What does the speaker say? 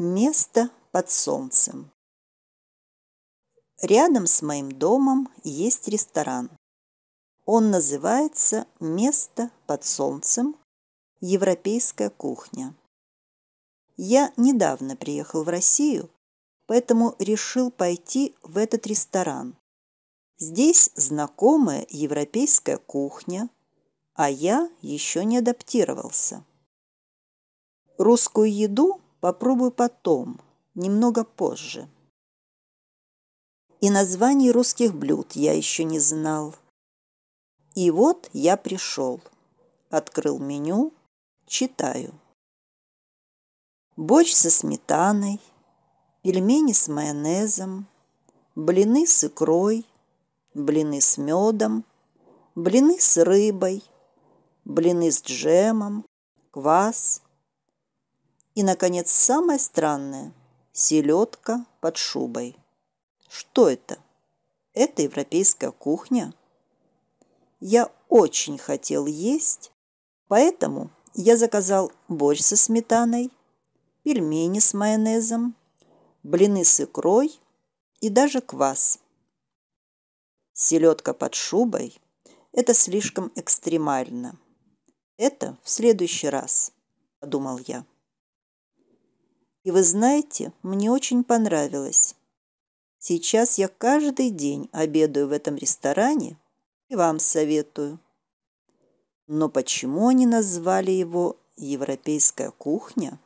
Место под солнцем. Рядом с моим домом есть ресторан. Он называется «Место под солнцем. Европейская кухня». Я недавно приехал в Россию, поэтому решил пойти в этот ресторан. Здесь знакомая европейская кухня, а я еще не адаптировался. Русскую еду Попробую потом, немного позже. И названий русских блюд я еще не знал. И вот я пришел. Открыл меню, читаю. Борщ со сметаной, пельмени с майонезом, блины с икрой, блины с медом, блины с рыбой, блины с джемом, квас, и, наконец, самое странное – селедка под шубой. Что это? Это европейская кухня? Я очень хотел есть, поэтому я заказал борщ со сметаной, пельмени с майонезом, блины с икрой и даже квас. Селедка под шубой – это слишком экстремально. Это в следующий раз, подумал я. И вы знаете, мне очень понравилось. Сейчас я каждый день обедаю в этом ресторане и вам советую. Но почему они назвали его «Европейская кухня»?